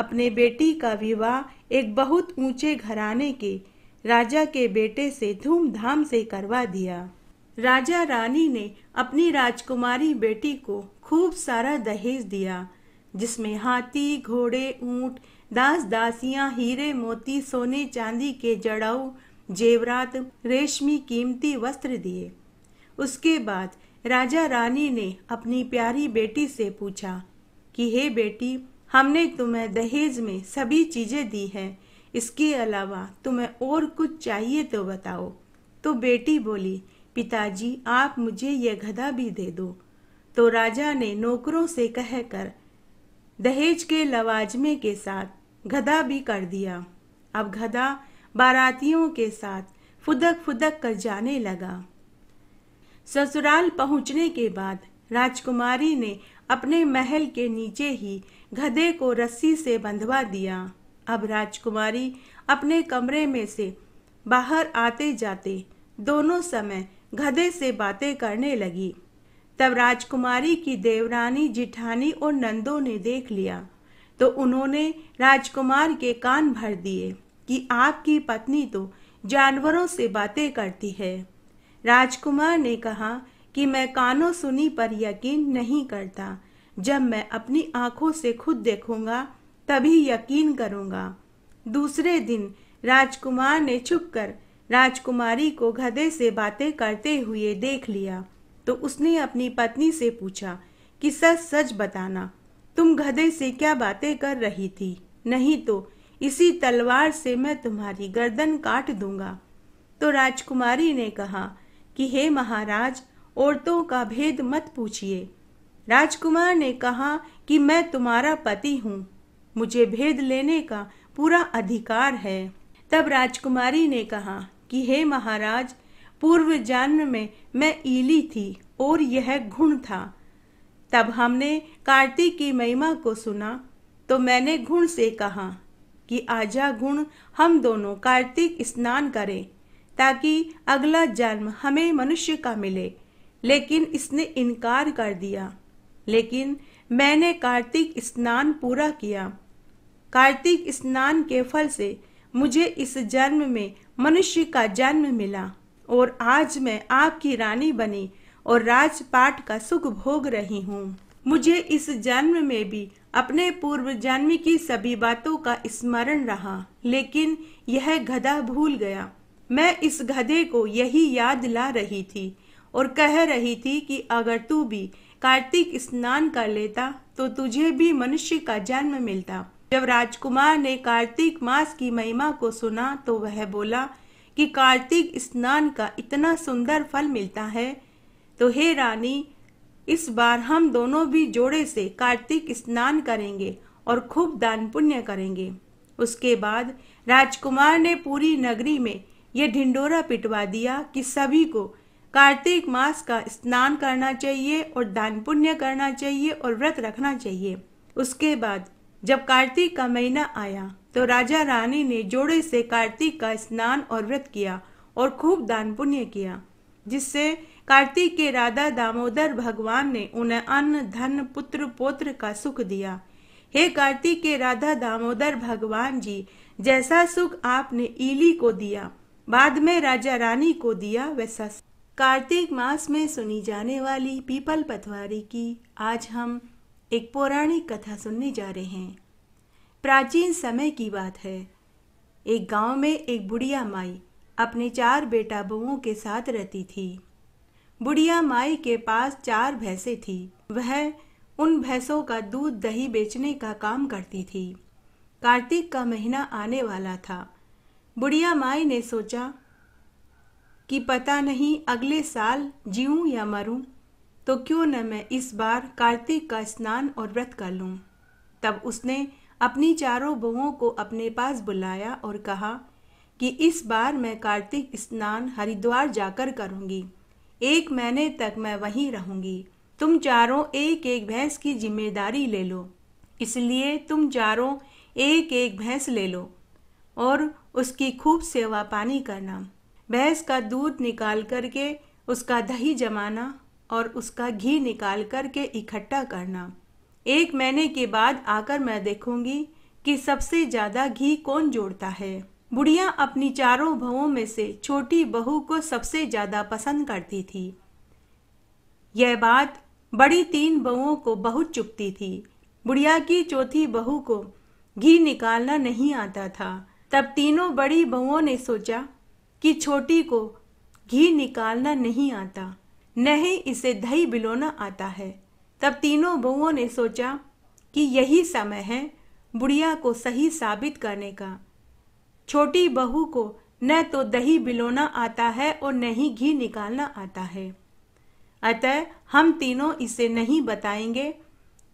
अपने बेटी का विवाह एक बहुत ऊंचे घराने के राजा के बेटे से धूमधाम से करवा दिया राजा रानी ने अपनी राजकुमारी बेटी को खूब सारा दहेज दिया जिसमें हाथी घोड़े ऊंट दास दासियां हीरे मोती सोने चांदी के जड़ाऊ जेवरात रेशमी कीमती वस्त्र दिए उसके बाद राजा रानी ने अपनी प्यारी बेटी से पूछा कि हे बेटी हमने तुम्हें दहेज में सभी चीज़ें दी हैं इसके अलावा तुम्हें और कुछ चाहिए तो बताओ तो बेटी बोली पिताजी आप मुझे यह गधा भी दे दो तो राजा ने नौकरों से कहकर दहेज के लवाजमे के साथ गधा भी कर दिया अब गधा बारातियों के साथ फुदक फुदक कर जाने लगा ससुराल पहुंचने के बाद राजकुमारी ने अपने महल के नीचे ही गधे को रस्सी से बंधवा दिया अब राजकुमारी अपने कमरे में से बाहर आते जाते दोनों समय गधे से बातें करने लगी तब राजकुमारी की देवरानी जिठानी और नंदो ने देख लिया तो उन्होंने राजकुमार के कान भर दिए कि आपकी पत्नी तो जानवरों से बातें करती है राजकुमार ने कहा कि मैं कानों सुनी पर यकीन नहीं करता जब मैं अपनी आंखों से खुद देखूंगा तभी यकीन करूंगा दूसरे दिन राजकुमार ने छुपकर राजकुमारी को गधे से बातें करते हुए देख लिया तो उसने अपनी पत्नी से पूछा कि सच सच बताना तुम गधे से क्या बातें कर रही थी नहीं तो इसी तलवार से मैं तुम्हारी गर्दन काट दूंगा तो राजकुमारी ने कहा कि हे महाराज औरतों का भेद मत पूछिए राजकुमार ने कहा कि मैं तुम्हारा पति हूँ मुझे भेद लेने का पूरा अधिकार है तब राजकुमारी ने कहा कि हे महाराज पूर्व जन्म में मैं ईली थी और यह घुण था तब हमने कार्तिक की महिमा को सुना तो मैंने घुण से कहा कि आजा गुण हम दोनों कार्तिक स्नान करें ताकि अगला जन्म हमें मनुष्य का मिले लेकिन इसने इनकार कर दिया लेकिन मैंने कार्तिक स्नान पूरा किया कार्तिक स्नान के फल से मुझे इस जन्म में मनुष्य का जन्म मिला और आज मैं आपकी रानी बनी और राजपाट का सुख भोग रही हूँ मुझे इस जन्म में भी अपने पूर्व जन्म की सभी बातों का स्मरण रहा लेकिन यह गधा भूल गया मैं इस गधे को यही याद ला रही थी और कह रही थी कि अगर तू भी कार्तिक स्नान कर लेता तो तुझे भी मनुष्य का जन्म मिलता जब राजकुमार ने कार्तिक मास की महिमा को सुना तो वह बोला कि कार्तिक स्नान का इतना सुंदर फल मिलता है तो हे रानी इस बार हम दोनों भी जोड़े से कार्तिक स्नान करेंगे और खूब दान पुण्य करेंगे उसके बाद राजकुमार ने पूरी नगरी में यह ढिंडोरा पिटवा दिया कि सभी को कार्तिक मास का स्नान करना चाहिए और दान पुण्य करना चाहिए और व्रत रखना चाहिए उसके बाद जब कार्तिक का महीना आया तो राजा रानी ने जोड़े से कार्तिक का स्नान और व्रत किया और खूब दान पुण्य किया जिससे कार्तिक के राधा दामोदर भगवान ने उन्हें अन्न धन पुत्र पोत्र का सुख दिया हे कार्तिक के राधा दामोदर भगवान जी जैसा सुख आपने ईली को दिया बाद में राजा रानी को दिया वैसा कार्तिक मास में सुनी जाने वाली पीपल पथवारी की आज हम एक पौराणिक कथा सुनने जा रहे हैं प्राचीन समय की बात है एक गांव में एक बुढ़िया माई अपने चार बेटा बहुओं के साथ रहती थी बुढ़िया माई के पास चार भैंसे थी वह उन भैंसों का दूध दही बेचने का काम करती थी कार्तिक का महीना आने वाला था बुढ़िया माई ने सोचा कि पता नहीं अगले साल जीऊं या मरूं तो क्यों न मैं इस बार कार्तिक का स्नान और व्रत कर लूं तब उसने अपनी चारों बहुओं को अपने पास बुलाया और कहा कि इस बार मैं कार्तिक स्नान हरिद्वार जाकर करूंगी एक महीने तक मैं वहीं रहूंगी तुम चारों एक एक भैंस की जिम्मेदारी ले लो इसलिए तुम चारों एक एक भैंस ले लो और उसकी खूब सेवा पानी करना भैंस का दूध निकाल करके उसका दही जमाना और उसका घी निकाल करके इकट्ठा करना एक महीने के बाद आकर मैं देखूंगी कि सबसे ज्यादा घी कौन जोड़ता है बुढ़िया अपनी चारों बहुओं में से छोटी बहू को सबसे ज्यादा पसंद करती थी यह बात बड़ी तीन बहुओं को बहुत चुपती थी बुढ़िया की चौथी बहू को घी निकालना नहीं आता था तब तीनों बड़ी बहुओं ने सोचा कि छोटी को घी निकालना नहीं आता न ही इसे दही बिलोना आता है तब तीनों बहुओं ने सोचा कि यही समय है बुढ़िया को सही साबित करने का छोटी बहू को न तो दही बिलोना आता है और न ही घी निकालना आता है अतः हम तीनों इसे नहीं बताएंगे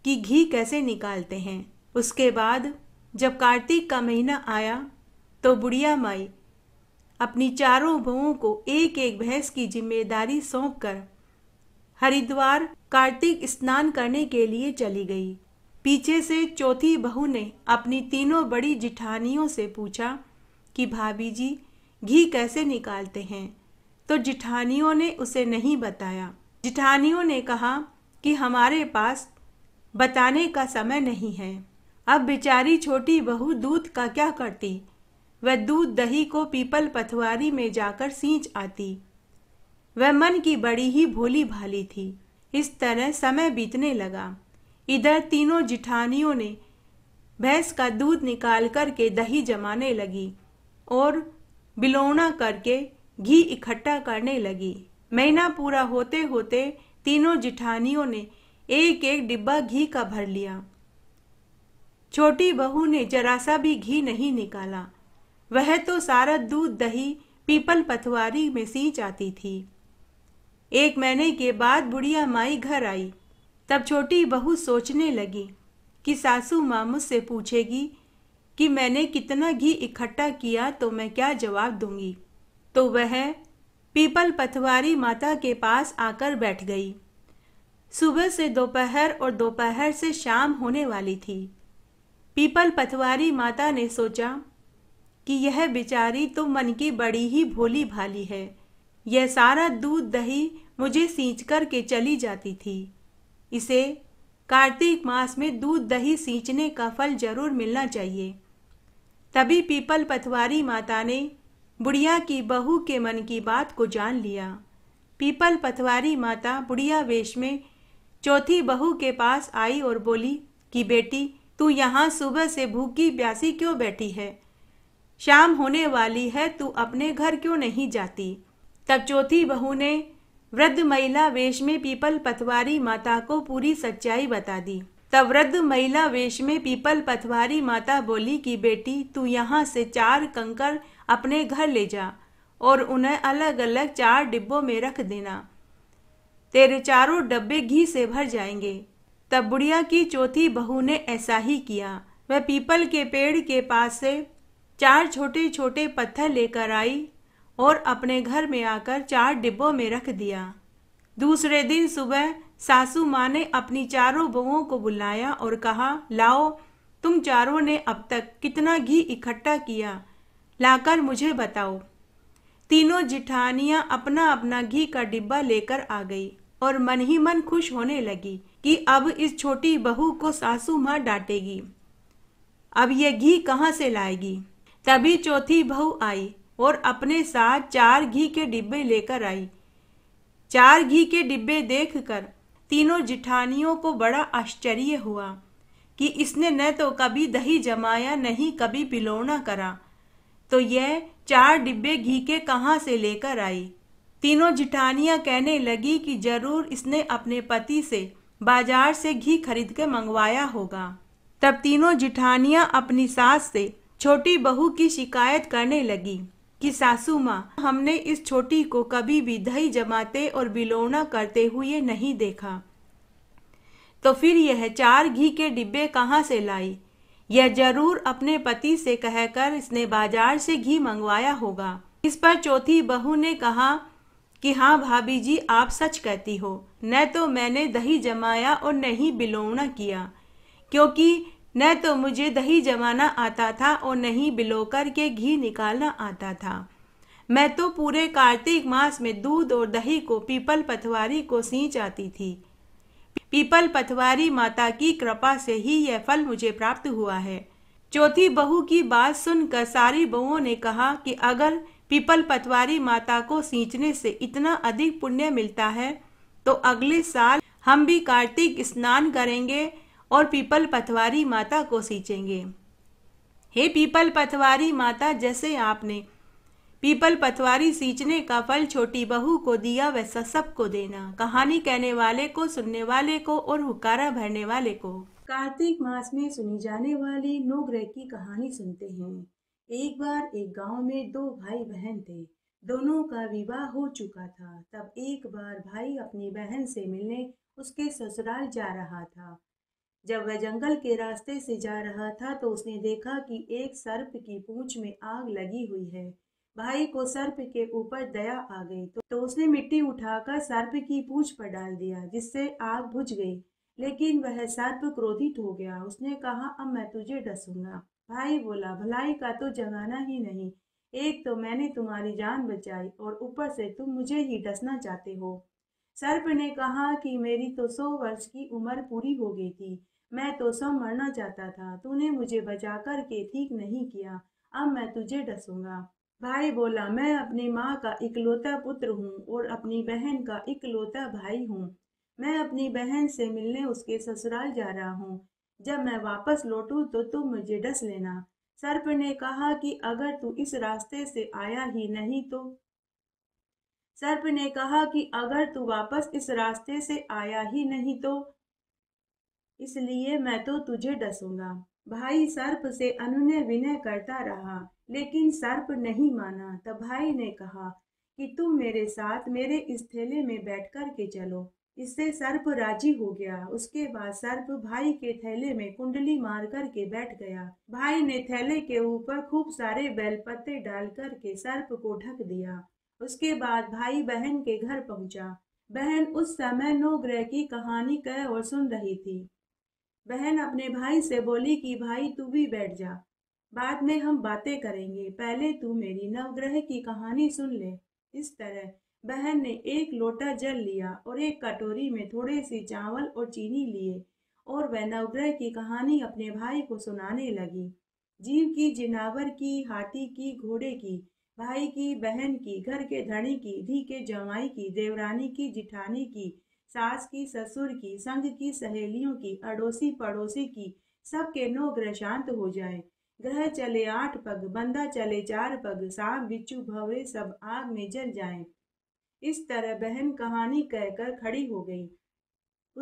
कि घी कैसे निकालते हैं उसके बाद जब कार्तिक का महीना आया तो बुढ़िया माई अपनी चारों बहुओं को एक एक भैंस की जिम्मेदारी सौंपकर हरिद्वार कार्तिक स्नान करने के लिए चली गई पीछे से चौथी बहू ने अपनी तीनों बड़ी जिठानियों से पूछा कि भाभी जी घी कैसे निकालते हैं तो जिठानियों ने उसे नहीं बताया जिठानियों ने कहा कि हमारे पास बताने का समय नहीं है अब बेचारी छोटी बहू दूध का क्या करती वह दूध दही को पीपल पथवारी में जाकर सींच आती वह मन की बड़ी ही भोली भाली थी इस तरह समय बीतने लगा इधर तीनों जिठानियों ने भैंस का दूध निकाल करके दही जमाने लगी और बिलौना करके घी इकट्ठा करने लगी महीना पूरा होते होते तीनों जिठानियों ने एक एक डिब्बा घी का भर लिया छोटी बहू ने जरा सा भी घी नहीं निकाला वह तो सारा दूध दही पीपल पथवारी में सी जाती थी एक महीने के बाद बुढ़िया माई घर आई तब छोटी बहू सोचने लगी कि सासू माँ मुझसे पूछेगी कि मैंने कितना घी इकट्ठा किया तो मैं क्या जवाब दूंगी तो वह पीपल पथवारी माता के पास आकर बैठ गई सुबह से दोपहर और दोपहर से शाम होने वाली थी पीपल पथवारी माता ने सोचा कि यह बेचारी तो मन की बड़ी ही भोली भाली है यह सारा दूध दही मुझे सींच कर के चली जाती थी इसे कार्तिक मास में दूध दही सींचने का फल जरूर मिलना चाहिए तभी पीपल पथवारी माता ने बुढ़िया की बहू के मन की बात को जान लिया पीपल पथवारी माता बुढ़िया वेश में चौथी बहू के पास आई और बोली कि बेटी तू यहाँ सुबह से भूखी प्यासी क्यों बैठी है शाम होने वाली है तू अपने घर क्यों नहीं जाती तब चौथी बहू ने वृद्ध महिला वेश में पीपल पथवारी माता को पूरी सच्चाई बता दी तब वृद्ध महिला वेश में पीपल पथवारी माता बोली कि बेटी तू यहाँ से चार कंकर अपने घर ले जा और उन्हें अलग अलग चार डिब्बों में रख देना तेरे चारों डब्बे घी से भर जाएंगे तब बुढ़िया की चौथी बहू ने ऐसा ही किया वह पीपल के पेड़ के पास से चार छोटे छोटे पत्थर लेकर आई और अपने घर में आकर चार डिब्बों में रख दिया दूसरे दिन सुबह सासू माँ ने अपनी चारों बहुओं को बुलाया और कहा लाओ तुम चारों ने अब तक कितना घी इकट्ठा किया लाकर मुझे बताओ तीनों जिठानियां अपना अपना घी का डिब्बा लेकर आ गई और मन ही मन खुश होने लगी कि अब इस छोटी बहू को सासू माँ डांटेगी अब ये घी कहाँ से लाएगी तभी चौथी बहू आई और अपने साथ चार घी के डिब्बे लेकर आई चार घी के डिब्बे देखकर तीनों जिठानियों को बड़ा आश्चर्य हुआ कि इसने न तो कभी दही जमाया नहीं कभी पिलोना करा तो यह चार डिब्बे घी के कहाँ से लेकर आई तीनों जिठानियाँ कहने लगी कि जरूर इसने अपने पति से बाजार से घी खरीद के मंगवाया होगा तब तीनों जिठानियाँ अपनी सास से छोटी बहू की शिकायत करने लगी कि सासू माँ हमने इस छोटी को कभी भी दही जमाते और बिलोना करते हुए नहीं देखा तो फिर यह चार घी के डिब्बे कहाँ से लाई यह जरूर अपने पति से कहकर इसने बाजार से घी मंगवाया होगा इस पर चौथी बहू ने कहा कि हाँ भाभी जी आप सच कहती हो न तो मैंने दही जमाया और न ही बिलोना किया क्योंकि न तो मुझे दही जमाना आता था और बिलो कर के घी निकालना आता था मैं तो पूरे कार्तिक मास में दूध और दही को पीपल पथवारी को सींच आती थी पीपल पथवारी माता की कृपा से ही यह फल मुझे प्राप्त हुआ है चौथी बहू की बात सुनकर सारी बहुओं ने कहा कि अगर पीपल पथवारी माता को सींचने से इतना अधिक पुण्य मिलता है तो अगले साल हम भी कार्तिक स्नान करेंगे और पीपल पथवारी माता को सींचेंगे हे पीपल पथवारी माता जैसे आपने पीपल पथवारी सींचने का फल छोटी बहू को दिया वैसा सबको देना कहानी कहने वाले को सुनने वाले को और हुकारा भरने वाले को कार्तिक मास में सुनी जाने वाली नौ ग्रह की कहानी सुनते हैं एक बार एक गांव में दो भाई बहन थे दोनों का विवाह हो चुका था तब एक बार भाई अपनी बहन से मिलने उसके ससुराल जा रहा था जब वह जंगल के रास्ते से जा रहा था तो उसने देखा कि एक सर्प की पूंछ में आग लगी हुई है भाई को सर्प के ऊपर दया आ गई तो, तो उसने मिट्टी उठाकर सर्प की पूंछ पर डाल दिया जिससे आग बुझ गई लेकिन वह सर्प क्रोधित हो गया उसने कहा अब मैं तुझे डसूंगा भाई बोला भलाई का तो जगाना ही नहीं एक तो मैंने तुम्हारी जान बचाई और ऊपर से तुम मुझे ही डसना चाहते हो सर्प ने कहा कि मेरी तो सौ वर्ष की उम्र पूरी हो गई थी मैं तो सब मरना चाहता था तूने मुझे बचा कर के ठीक नहीं किया अब मैं तुझे डसूंगा भाई बोला मैं अपनी माँ का इकलौता पुत्र हूँ और अपनी बहन का इकलौता भाई हूँ मैं अपनी बहन से मिलने उसके ससुराल जा रहा हूँ जब मैं वापस लौटू तो तुम मुझे डस लेना सर्प ने कहा कि अगर तू इस रास्ते से आया ही नहीं तो सर्प ने कहा कि अगर तू वापस इस रास्ते से आया ही नहीं तो इसलिए मैं तो तुझे डसूंगा भाई सर्प से अनुनय विनय करता रहा लेकिन सर्प नहीं माना तब भाई ने कहा कि तुम मेरे साथ मेरे इस थैले में बैठ कर के चलो इससे सर्प राजी हो गया उसके बाद सर्प भाई के थैले में कुंडली मार कर के बैठ गया भाई ने थैले के ऊपर खूब सारे बेल पत्ते डाल कर के सर्प को ढक दिया उसके बाद भाई बहन के घर पहुंचा बहन उस समय नौ ग्रह की कहानी कह और सुन रही थी बहन अपने भाई से बोली कि भाई तू भी बैठ जा बाद में हम बातें करेंगे पहले तू मेरी नवग्रह की कहानी सुन ले इस तरह बहन ने एक लोटा जल लिया और एक कटोरी में थोड़े से चावल और चीनी लिए और वह नवग्रह की कहानी अपने भाई को सुनाने लगी जीव की जिनावर की हाथी की घोड़े की भाई की बहन की घर के धनी की धी के जमाई की देवरानी की जिठानी की सास की ससुर की संग की सहेलियों की अड़ोसी पड़ोसी की सबके नो ग्रह शांत हो जाए ग्रह चले आठ पग बंदा चले चार पग सांप बिच्छू भवरे सब आग में जल जाए इस तरह बहन कहानी कहकर खड़ी हो गई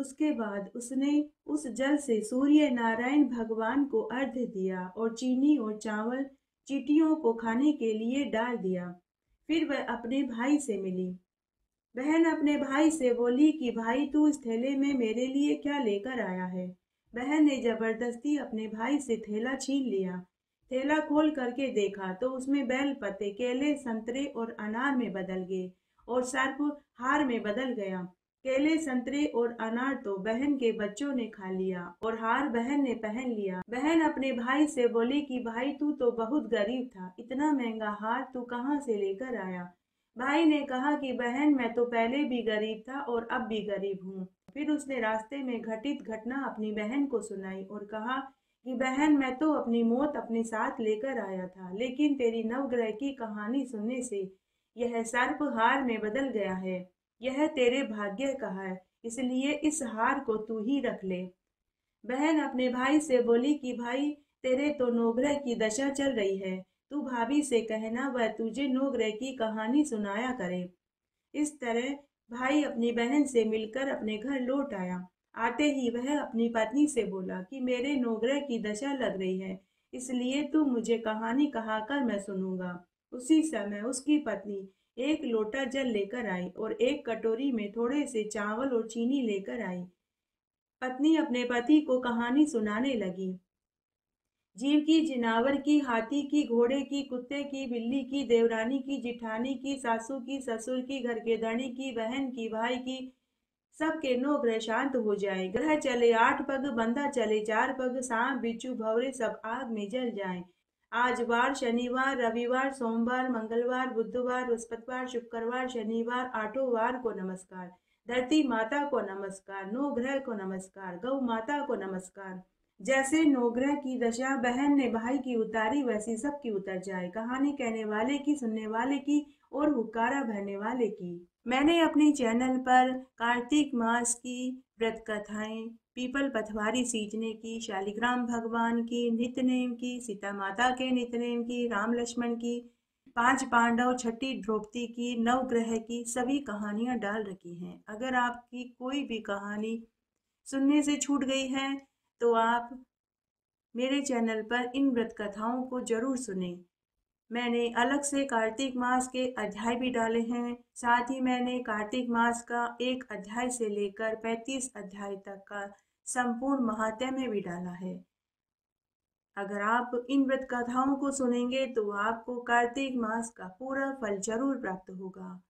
उसके बाद उसने उस जल से सूर्य नारायण भगवान को अर्घ दिया और चीनी और चावल चीटियों को खाने के लिए डाल दिया फिर वह अपने भाई से मिली बहन अपने भाई से बोली कि भाई तू इस थैले में मेरे लिए क्या लेकर आया है बहन ने जबरदस्ती अपने भाई से थैला छीन लिया थैला खोल करके देखा तो उसमें बैल पत्ते केले संतरे और अनार में बदल गए और सर्प हार में बदल गया केले संतरे और अनार तो बहन के बच्चों ने खा लिया और हार बहन ने पहन लिया बहन अपने भाई से बोली कि भाई तू तो बहुत गरीब था इतना महंगा हार तू कहाँ से लेकर आया भाई ने कहा कि बहन मैं तो पहले भी गरीब था और अब भी गरीब हूँ फिर उसने रास्ते में घटित घटना अपनी बहन को सुनाई और कहा कि बहन मैं तो अपनी मौत अपने साथ लेकर आया था लेकिन तेरी नवग्रह की कहानी सुनने से यह सर्प हार में बदल गया है यह तेरे भाग्य का है इसलिए इस हार को तू ही रख ले बहन अपने भाई से बोली कि भाई तेरे तो नवग्रह की दशा चल रही है तू भाभी से कहना वह तुझे नोग्रह की कहानी सुनाया करे इस तरह भाई अपनी बहन से मिलकर अपने घर लौट आया आते ही वह अपनी पत्नी से बोला कि मेरे नोग्रह की दशा लग रही है इसलिए तू मुझे कहानी कहा कर मैं सुनूंगा उसी समय उसकी पत्नी एक लोटा जल लेकर आई और एक कटोरी में थोड़े से चावल और चीनी लेकर आई पत्नी अपने पति को कहानी सुनाने लगी जीव की जिनावर की हाथी की घोड़े की कुत्ते की बिल्ली की देवरानी की जिठानी की सासू की ससुर की घर के दानी की बहन की भाई की सब के नो ग्रह शांत हो जाए ग्रह चले आठ पग बंदा चले चार पग सांप बिच्छू भवरे सब आग में जल जाए आज वार शनिवार रविवार सोमवार मंगलवार बुधवार बृहस्पतिवार शुक्रवार शनिवार आठों वार को नमस्कार धरती माता को नमस्कार नौ ग्रह को नमस्कार गौ माता को नमस्कार जैसे नोग्रह की दशा बहन ने भाई की उतारी वैसी सबकी उतर जाए कहानी कहने वाले की सुनने वाले की और हुकारा भरने वाले की मैंने अपने चैनल पर कार्तिक मास की व्रत कथाएं पीपल पथवारी सींचने की शालिग्राम भगवान की नित्यनेम की सीता माता के नेम की राम लक्ष्मण की पांच पांडव छठी द्रौपदी की नवग्रह की सभी कहानियां डाल रखी हैं अगर आपकी कोई भी कहानी सुनने से छूट गई है तो आप मेरे चैनल पर इन व्रत कथाओं को जरूर सुने मैंने अलग से कार्तिक मास के अध्याय भी डाले हैं साथ ही मैंने कार्तिक मास का एक अध्याय से लेकर पैंतीस अध्याय तक का संपूर्ण महात्य में भी डाला है अगर आप इन व्रत कथाओं को सुनेंगे तो आपको कार्तिक मास का पूरा फल जरूर प्राप्त होगा